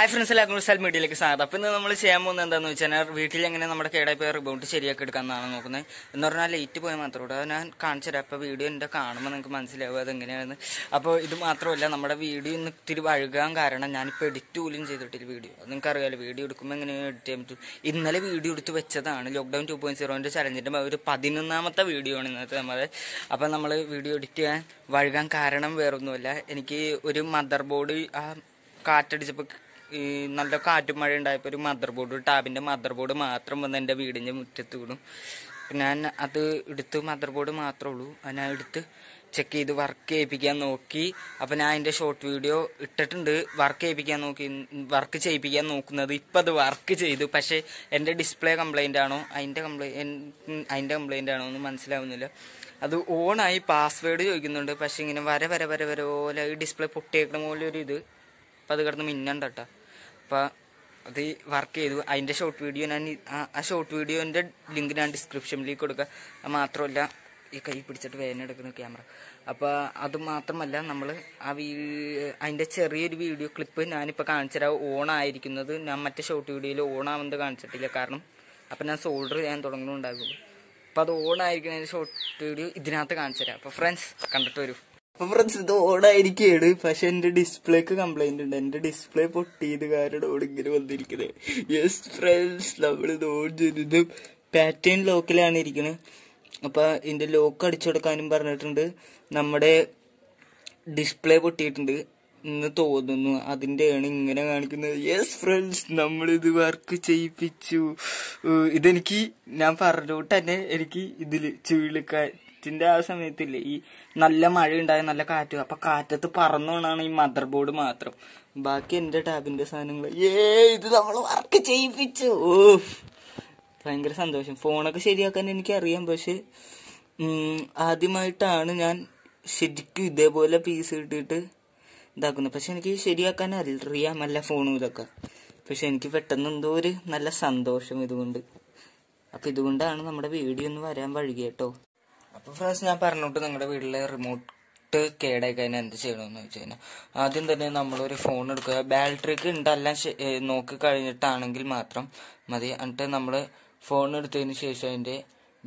hi friends എല്ലാവർക്കും cell മീഡിയയിലേക്ക് സ്വാഗതം അപ്പം ഇന്ന് നമ്മൾ ചെയ്യാൻ പോകുന്നത് എന്താന്ന് വെച്ചാൽ വീട്ടിൽ എങ്ങനെ നമ്മുടെ കേടായി പോയ റിബൗണ്ട് ശരിയാക്കി എടുക്കാമെന്നാണ് നോക്കുന്നത് എന്ന് പറഞ്ഞാൽ ലേറ്റ് പോയ മാത്രമേ ഉള്ളൂ അത് ഞാൻ കാണിച്ചുതരാം അപ്പോൾ വീഡിയോ എൻ്റെ കാണുമ്പോൾ നിങ്ങൾക്ക് മനസ്സിലാവും അതെങ്ങനെയാണ് അപ്പോൾ ഇത് മാത്രമല്ല നമ്മുടെ വീഡിയോ ഇന്ന് ഇത്തിരി വഴുകാൻ കാരണം ഞാനിപ്പോൾ എഡിറ്റ് പോലും ചെയ്തിട്ടില്ല വീഡിയോ അത് അറിയാമല്ലോ വീഡിയോ എടുക്കുമ്പോൾ എങ്ങനെയാണ് എഡിറ്റ് ചെയ്യാൻ പറ്റും ഇന്നലെ വീഡിയോ എടുത്ത് വെച്ചതാണ് ലോക്ക്ഡൗൺ ടു പോയിൻറ്റ് സീറോൻ്റെ ചലഞ്ചിൻ്റെ ഒരു പതിനൊന്നാമത്തെ വീഡിയോ ആണ് ഇന്നത്തെ നമ്മൾ അപ്പോൾ നമ്മൾ വീഡിയോ എഡിറ്റ് ചെയ്യാൻ വഴുകാൻ കാരണം വേറൊന്നുമല്ല എനിക്ക് ഒരു മദർ ബോർഡ് ആ കാറ്റടിച്ചപ്പോൾ ഈ നല്ല കാറ്റും മഴ ഉണ്ടായപ്പോൾ ഒരു മദർ ബോർഡ് ടാബിൻ്റെ മദർ ബോർഡ് മാത്രം വന്ന് എൻ്റെ വീടിൻ്റെ മുറ്റത്ത് വിടും ഞാൻ അത് എടുത്ത് മദർ ബോർഡ് മാത്രമേ ഉള്ളൂ ഞാൻ എടുത്ത് ചെക്ക് ചെയ്ത് വർക്ക് ചെയ്യിപ്പിക്കാൻ നോക്കി അപ്പം ഞാൻ അതിൻ്റെ ഷോർട്ട് വീഡിയോ ഇട്ടിട്ടുണ്ട് വർക്ക് ചെയ്യിപ്പിക്കാൻ നോക്കി വർക്ക് ചെയ്യിപ്പിക്കാൻ നോക്കുന്നത് ഇപ്പം അത് വർക്ക് ചെയ്തു പക്ഷേ എൻ്റെ ഡിസ്പ്ലേ കംപ്ലൈൻ്റ് ആണോ അതിൻ്റെ കംപ്ലൈൻറ്റ് അതിൻ്റെ കംപ്ലൈൻ്റ് ആണോ എന്ന് മനസ്സിലാവുന്നില്ല അത് ഓണായി പാസ്വേഡ് ചോദിക്കുന്നുണ്ട് പക്ഷേ ഇങ്ങനെ വര വര വര വര പോലെ ഡിസ്പ്ലേ പൊട്ടിയേക്കണ പോലെ ഒരു ഇത് അപ്പം അത് കിടന്ന് മിന്നണ്ട അപ്പോൾ അത് വർക്ക് ചെയ്തു അതിൻ്റെ ഷോർട്ട് വീഡിയോ ഞാൻ ആ ഷോർട്ട് വീഡിയോൻ്റെ ലിങ്ക് ഞാൻ ഡിസ്ക്രിപ്ഷനിലേക്ക് കൊടുക്കുക മാത്രമല്ല ഈ കൈ പിടിച്ചിട്ട് വേദന എടുക്കുന്ന ക്യാമറ അപ്പോൾ അത് മാത്രമല്ല നമ്മൾ ആ വീ അതിൻ്റെ ചെറിയൊരു വീഡിയോ ക്ലിപ്പ് ഞാനിപ്പോൾ ഓൺ ഓണായിരിക്കുന്നത് ഞാൻ മറ്റേ ഷോർട്ട് വീഡിയോയിൽ ഓണാവുന്നത് കാണിച്ചിട്ടില്ല കാരണം അപ്പം ഞാൻ സോൾഡർ ചെയ്യാൻ തുടങ്ങുന്നുണ്ടാകുള്ളൂ അപ്പോൾ അത് ഓണായിരിക്കുന്നതിൻ്റെ ഷോർട്ട് വീഡിയോ ഇതിനകത്ത് തരാം അപ്പോൾ ഫ്രണ്ട്സ് കണ്ടിട്ട് വരൂ ഫ്രണ്ട്സ് ഇത് ഓടായിരിക്കുകയാണ് പക്ഷെ എന്റെ ഡിസ്പ്ലേക്ക് കംപ്ലൈന്റ് ഉണ്ട് എന്റെ ഡിസ്പ്ലേ പൊട്ടിയത് കാരണമാണ് ഇങ്ങനെ വന്നിരിക്കുന്നത് യെസ് ഫ്രണ്ട്സ് നമ്മൾ ഓൺ ചെയ്തത് പാറ്റേൺ ലോക്കിലാണ് ഇരിക്കുന്നത് അപ്പൊ ഇതിന്റെ ലോക്ക് അടിച്ചു കൊടുക്കാനും പറഞ്ഞിട്ടുണ്ട് നമ്മുടെ ഡിസ്പ്ലേ പൊട്ടിയിട്ടുണ്ട് എന്ന് തോന്നുന്നു അതിൻ്റെയാണ് ഇങ്ങനെ കാണിക്കുന്നത് യെസ് ഫ്രണ്ട്സ് നമ്മളിത് വർക്ക് ചെയ്യിപ്പിച്ചു ഇതെനിക്ക് ഞാൻ പറഞ്ഞോട്ട് തന്നെ എനിക്ക് ഇതിൽ ചുഴലിക്കാ ലൈറ്റിന്റെ ആ സമയത്തില്ലേ ഈ നല്ല മഴ ഉണ്ടായ നല്ല കാറ്റ് അപ്പൊ കാറ്റത്ത് പറന്നുകൊണ്ടാണ് ഈ മദർ ബോർഡ് മാത്രം ബാക്കി എന്റെ ടാബിന്റെ സാധനങ്ങൾ ഏ ഇത് നമ്മൾ വർക്ക് ചെയ്യിപ്പിച്ചു ഓ ഭയങ്കര സന്തോഷം ഫോണൊക്കെ ശരിയാക്കാൻ എനിക്ക് അറിയാം പക്ഷെ ആദ്യമായിട്ടാണ് ഞാൻ ശരിക്കും ഇതേപോലെ പീസ് ഇട്ടിട്ട് ഇതാക്കുന്നത് പക്ഷെ എനിക്ക് ശരിയാക്കാൻ അറിയാമല്ല ഫോണും ഇതൊക്കെ പക്ഷെ എനിക്ക് പെട്ടെന്ന് എന്തോ ഒരു നല്ല സന്തോഷം ഇതുകൊണ്ട് അപ്പൊ ഇതുകൊണ്ടാണ് നമ്മുടെ വീഡിയോ ഒന്ന് വരാൻ വഴുകിയ കേട്ടോ അപ്പോൾ ഫ്രണ്ട്സ് ഞാൻ പറഞ്ഞോട്ട് നിങ്ങളുടെ വീട്ടിലെ റിമോട്ട് കേടായി കഴിഞ്ഞാൽ എന്ത് ചെയ്യണമെന്ന് വെച്ച് കഴിഞ്ഞാൽ ആദ്യം തന്നെ നമ്മളൊരു ഫോൺ എടുക്കുക ബാറ്ററിക്ക് ഉണ്ടെല്ലാം നോക്കി കഴിഞ്ഞിട്ടാണെങ്കിൽ മാത്രം മതി എന്നിട്ട് നമ്മൾ ഫോൺ എടുത്തതിന് ശേഷം അതിൻ്റെ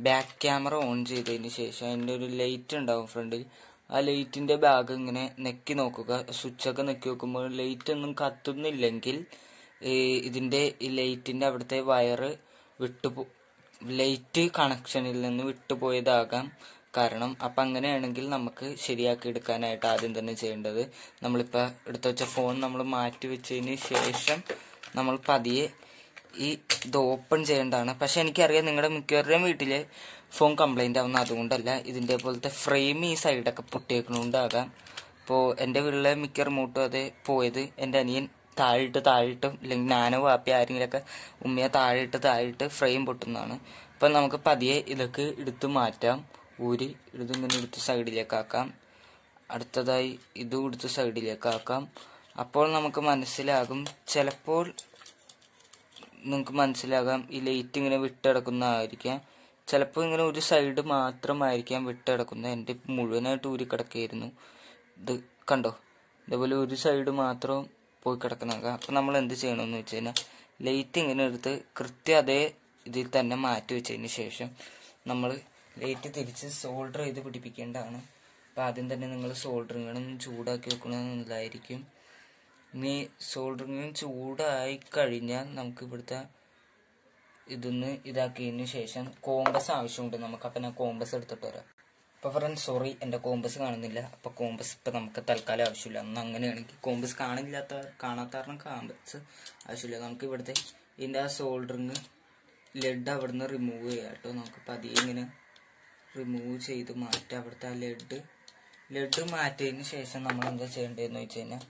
ബാക്ക് ക്യാമറ ഓൺ ചെയ്തതിന് ശേഷം അതിൻ്റെ ഒരു ലൈറ്റ് ഉണ്ടാവും ഫ്രണ്ടിൽ ആ ലൈറ്റിൻ്റെ ബാഗ് ഇങ്ങനെ നെക്കി നോക്കുക സ്വിച്ചൊക്കെ നെക്കി നോക്കുമ്പോൾ ലൈറ്റ് ഒന്നും കത്തുന്നില്ലെങ്കിൽ ഇതിൻ്റെ ലൈറ്റിൻ്റെ അവിടുത്തെ വയറ് വിട്ടു ലൈറ്റ് കണക്ഷനിൽ നിന്ന് വിട്ടുപോയതാകാം കാരണം അപ്പം അങ്ങനെയാണെങ്കിൽ നമുക്ക് ശരിയാക്കി എടുക്കാനായിട്ട് ആദ്യം തന്നെ ചെയ്യേണ്ടത് നമ്മളിപ്പോൾ എടുത്തു വെച്ച ഫോൺ നമ്മൾ മാറ്റി വെച്ചതിന് ശേഷം നമ്മൾ പതിയെ ഈ ഇത് ഓപ്പൺ ചെയ്യേണ്ടതാണ് പക്ഷെ എനിക്കറിയാം നിങ്ങളുടെ മിക്കവരുടെയും വീട്ടിൽ ഫോൺ കംപ്ലൈൻ്റ് ആവുന്ന അതുകൊണ്ടല്ല ഇതിൻ്റെ പോലത്തെ ഫ്രെയിം ഈ സൈഡൊക്കെ പൊട്ടിയേക്കണോണ്ടാകാം അപ്പോൾ എൻ്റെ വീട്ടിലെ മിക്ക റിമോട്ടും അത് പോയത് എൻ്റെ അനിയൻ താഴിട്ട് താഴെയിട്ട് ഇല്ലെങ്കിൽ നാനോ വാപ്പി ആരെങ്കിലൊക്കെ ഉമ്മയെ താഴിട്ട് താഴിട്ട് ഫ്രെയിം പൊട്ടുന്നതാണ് അപ്പം നമുക്ക് പതിയെ ഇതൊക്കെ എടുത്ത് മാറ്റാം ഊരി ഇതുങ്ങനെ എടുത്ത് സൈഡിലേക്കാക്കാം അടുത്തതായി ഇതും എടുത്ത് സൈഡിലേക്കാക്കാം അപ്പോൾ നമുക്ക് മനസ്സിലാകും ചിലപ്പോൾ നിങ്ങൾക്ക് മനസ്സിലാകാം ഈ ലൈറ്റ് ഇങ്ങനെ വിട്ടടക്കുന്നതായിരിക്കാം ചിലപ്പോൾ ഇങ്ങനെ ഒരു സൈഡ് മാത്രമായിരിക്കാം വിട്ടടക്കുന്നത് എൻ്റെ മുഴുവനായിട്ട് ഊരി കിടക്കുകയായിരുന്നു ഇത് കണ്ടോ ഇതേപോലെ ഒരു സൈഡ് മാത്രം പോയി കിടക്കുന്നത് അപ്പം നമ്മൾ എന്ത് ചെയ്യണമെന്ന് വെച്ച് കഴിഞ്ഞാൽ ലൈറ്റ് ഇങ്ങനെ എടുത്ത് കൃത്യം അതേ ഇതിൽ തന്നെ മാറ്റി വെച്ചതിന് ശേഷം നമ്മൾ ലൈറ്റ് തിരിച്ച് സോൾഡർ ചെയ്ത് പിടിപ്പിക്കേണ്ടതാണ് അപ്പം ആദ്യം തന്നെ നിങ്ങൾ സോൾഡറിങ്ങും ചൂടാക്കി വെക്കണമെന്നുള്ളതായിരിക്കും ഇനി സോൾഡറിങ്ങും ചൂടായി കഴിഞ്ഞാൽ നമുക്ക് ഇവിടുത്തെ ഇതൊന്ന് ഇതാക്കിയതിന് ശേഷം കോമ്പസ് ആവശ്യമുണ്ട് നമുക്ക് അപ്പം ഞാൻ കോമ്പസ് എടുത്തിട്ട് വരാം അപ്പോൾ ഫ്രണ്ട് സോറി എൻ്റെ കോമ്പസ് കാണുന്നില്ല അപ്പോൾ കോമ്പസ് ഇപ്പോൾ നമുക്ക് തൽക്കാലം ആവശ്യമില്ല അന്ന് അങ്ങനെയാണെങ്കിൽ കോമ്പസ് കാണില്ലാത്ത കാണാത്ത കാരണം കോമ്പസ് ആവശ്യമില്ല നമുക്ക് ഇവിടുത്തെ ഇതിൻ്റെ ആ സോൾഡറിങ് ലെഡ് അവിടുന്ന് റിമൂവ് ചെയ്യാം കേട്ടോ നമുക്ക് പതിയെ ഇങ്ങനെ റിമൂവ് ചെയ്ത് മാറ്റാം അവിടുത്തെ ആ ലെഡ് ലെഡ് മാറ്റിയതിന് ശേഷം നമ്മൾ എന്താ ചെയ്യേണ്ടതെന്ന് വെച്ച് കഴിഞ്ഞാൽ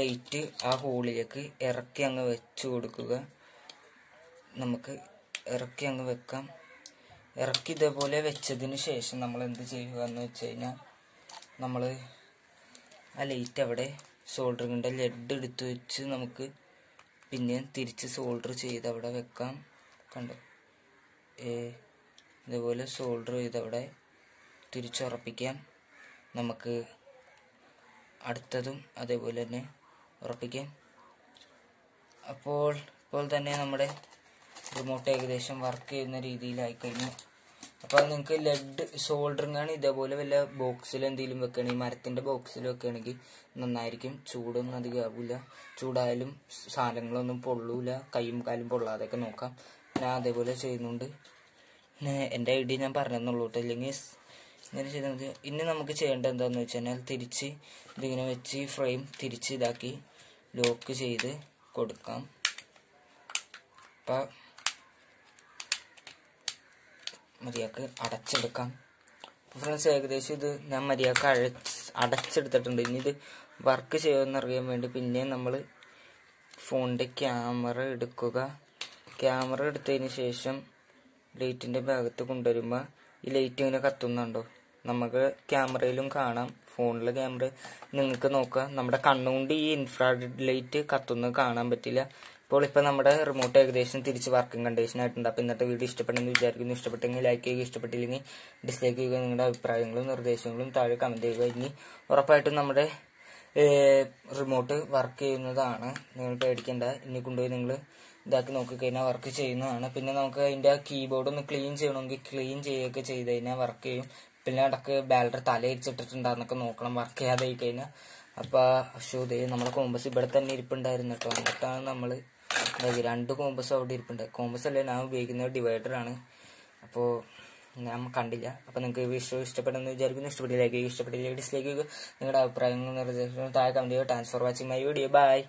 ലൈറ്റ് ആ ഹോളിലേക്ക് ഇറക്കി അങ്ങ് വെച്ച് കൊടുക്കുക നമുക്ക് ഇറക്കി അങ്ങ് വെക്കാം ഇറക്കി ഇതേപോലെ വെച്ചതിന് ശേഷം നമ്മൾ എന്ത് ചെയ്യുക എന്ന് വെച്ച് കഴിഞ്ഞാൽ നമ്മൾ ആ ലൈറ്റ് അവിടെ സോൾഡറിങ്ങിൻ്റെ ലെഡ് എടുത്ത് വെച്ച് നമുക്ക് പിന്നെയും തിരിച്ച് സോൾഡർ ചെയ്ത് അവിടെ വെക്കാം ഏ ഇതേപോലെ സോൾഡർ ചെയ്ത് അവിടെ തിരിച്ചുറപ്പിക്കാം നമുക്ക് അടുത്തതും അതേപോലെ തന്നെ ഉറപ്പിക്കാം അപ്പോൾ ഇപ്പോൾ തന്നെ നമ്മുടെ റിമോട്ട് ഏകദേശം വർക്ക് ചെയ്യുന്ന രീതിയിലായിക്കഴിഞ്ഞു കഴിഞ്ഞു അപ്പോൾ നിങ്ങൾക്ക് ലെഡ് ഷോൾഡറിങ് ആണ് ഇതേപോലെ വല്ല ബോക്സിൽ എന്തെങ്കിലും വെക്കുകയാണെങ്കിൽ മരത്തിൻ്റെ ബോക്സിൽ വെക്കുകയാണെങ്കിൽ നന്നായിരിക്കും ചൂടൊന്നും അധികം ആവില്ല ചൂടായാലും സാധനങ്ങളൊന്നും പൊള്ളൂല കൈയും കാലും പൊള്ളാതെയൊക്കെ നോക്കാം ഞാൻ അതേപോലെ ചെയ്യുന്നുണ്ട് എൻ്റെ ഐഡിയ ഞാൻ പറഞ്ഞതെന്നുള്ളൂ കേട്ടോ അല്ലെങ്കിൽ ഇങ്ങനെ ചെയ്താൽ ഇനി നമുക്ക് ചെയ്യേണ്ടത് എന്താണെന്ന് വെച്ച് കഴിഞ്ഞാൽ തിരിച്ച് ഇതിങ്ങനെ വെച്ച് ഫ്രെയിം തിരിച്ച് ഇതാക്കി ലോക്ക് ചെയ്ത് കൊടുക്കാം അപ്പം മര്യാദക്ക് അടച്ചെടുക്കാം ഫ്രണ്ട്സ് ഏകദേശം ഇത് ഞാൻ മര്യാദക്ക് അഴച്ച് അടച്ചെടുത്തിട്ടുണ്ട് ഇനി ഇത് വർക്ക് ചെയ്യുമെന്നറിയാൻ വേണ്ടി പിന്നെ നമ്മൾ ഫോണിൻ്റെ ക്യാമറ എടുക്കുക ക്യാമറ എടുത്തതിന് ശേഷം ലൈറ്റിൻ്റെ ഭാഗത്ത് കൊണ്ടുവരുമ്പോൾ ഈ ലൈറ്റ് ഇങ്ങനെ കത്തുന്നുണ്ടോ നമുക്ക് ക്യാമറയിലും കാണാം ഫോണിലെ ക്യാമറ നിങ്ങൾക്ക് നോക്കാം നമ്മുടെ കണ്ണുകൊണ്ട് ഈ ഇൻഫ്രാഡ് ലൈറ്റ് കത്തുന്നത് കാണാൻ പറ്റില്ല ഇപ്പോൾ ഇപ്പോൾ നമ്മുടെ റിമോട്ട് ഏകദേശം തിരിച്ച് വർക്കിംഗ് കണ്ടീഷൻ ആയിട്ടുണ്ട് അപ്പോൾ ഇന്നത്തെ വീഡിയോ ഇഷ്ടപ്പെട്ടെന്ന് വിചാരിക്കുന്നു ഇഷ്ടപ്പെട്ടെങ്കിൽ ലൈക്ക് ചെയ്യുക ഇഷ്ടപ്പെട്ടില്ലെങ്കിൽ ഡിസ്ലൈക്ക് ചെയ്യുക നിങ്ങളുടെ അഭിപ്രായങ്ങളും നിർദ്ദേശങ്ങളും താഴെ കമൻറ്റ് ചെയ്യുക ഇനി ഉറപ്പായിട്ടും നമ്മുടെ റിമോട്ട് വർക്ക് ചെയ്യുന്നതാണ് നിങ്ങൾ പേടിക്കേണ്ട ഇനി കൊണ്ടുപോയി നിങ്ങൾ ഇതാക്കി നോക്കിക്കഴിഞ്ഞാൽ വർക്ക് ചെയ്യുന്നതാണ് പിന്നെ നമുക്ക് അതിൻ്റെ കീബോർഡ് ഒന്ന് ക്ലീൻ ചെയ്യണമെങ്കിൽ ക്ലീൻ ചെയ്യുകയൊക്കെ ചെയ്ത് കഴിഞ്ഞാൽ വർക്ക് ചെയ്യും പിന്നെ ഇടക്ക് ബാലർ തലയിടിച്ചിട്ടിട്ടുണ്ടാകുന്നൊക്കെ നോക്കണം വർക്ക് ചെയ്യാതെ കഴിഞ്ഞാൽ അപ്പോൾ അശോദേ നമ്മുടെ കോമ്പസ് ഇവിടെ തന്നെ ഇരിപ്പുണ്ടായിരുന്നു കേട്ടോ എന്നിട്ടാണ് നമ്മൾ അതായത് രണ്ട് കോമ്പസ് അവിടെ ഇരിപ്പുണ്ട് കോമ്പസ് അല്ല ഞാൻ ഉപയോഗിക്കുന്നത് ആണ് അപ്പോൾ ഞാൻ കണ്ടില്ല അപ്പോൾ നിങ്ങൾക്ക് വിഷയം ഇഷ്ടപ്പെടുന്നു വിചാരിക്കുന്നു ഇഷ്ടപ്പെട്ടില്ല ഇഷ്ടപ്പെട്ടില്ലേ ഡിസ്ലൈക്ക് നിങ്ങളുടെ അഭിപ്രായങ്ങൾ നിർദ്ദേശങ്ങൾ താഴെ കമൻറ്റ് ചെയ്യുക thanks for watching my video by